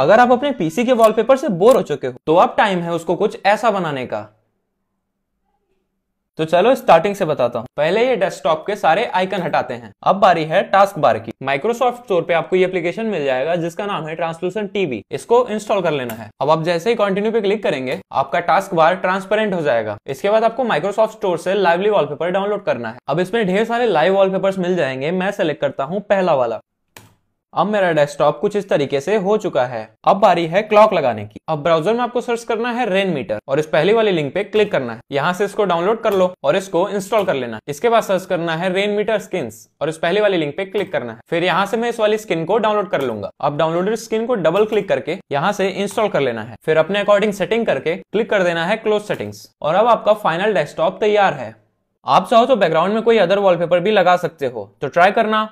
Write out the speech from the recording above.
अगर आप अपने पीसी के वॉलपेपर से बोर हो चुके हो तो अब टाइम है उसको कुछ ऐसा बनाने का तो चलो स्टार्टिंग से बताता हूँ पहले ये डेस्कटॉप के सारे आइकन हटाते हैं अब बारी है टास्क बार की माइक्रोसॉफ्ट स्टोर पे आपको ये एप्लीकेशन मिल जाएगा जिसका नाम है ट्रांसलूसन टीवी इसको इंस्टॉल कर लेना है अब आप जैसे ही कंटिन्यू पे क्लिक करेंगे आपका टास्क बार ट्रांसपेरेंट हो जाएगा इसके बाद आपको माइक्रोसॉफ्ट स्टोर से लाइवली वॉलपेपर डाउनलोड करना है अब इसमें ढेर सारे लाइव वॉलपेपर्स मिल जाएंगे मैं सेलेक्ट करता हूँ पहला वाला अब मेरा डेस्कटॉप कुछ इस तरीके से हो चुका है अब बारी है क्लॉक लगाने की अब ब्राउजर में आपको सर्च करना है रेन मीटर और इस पहली वाली लिंक पे क्लिक करना है यहाँ से इसको डाउनलोड कर लो और इसको इंस्टॉल कर लेना इसके बाद सर्च करना है रेन मीटर स्किन और इस पहली वाली लिंक पे क्लिक करना है फिर यहाँ से मैं इस वाली स्किन को डाउनलोड कर लूंगा अब डाउनलोडेड स्किन को डबल क्लिक करके यहाँ से इंस्टॉल कर लेना है फिर अपने अकॉर्डिंग सेटिंग करके क्लिक कर देना है क्लोज सेटिंग्स और अब आपका फाइनल डेस्कटॉप तैयार है आप चाहो तो बैकग्राउंड में कोई अदर वॉलपेपर भी लगा सकते हो तो ट्राई करना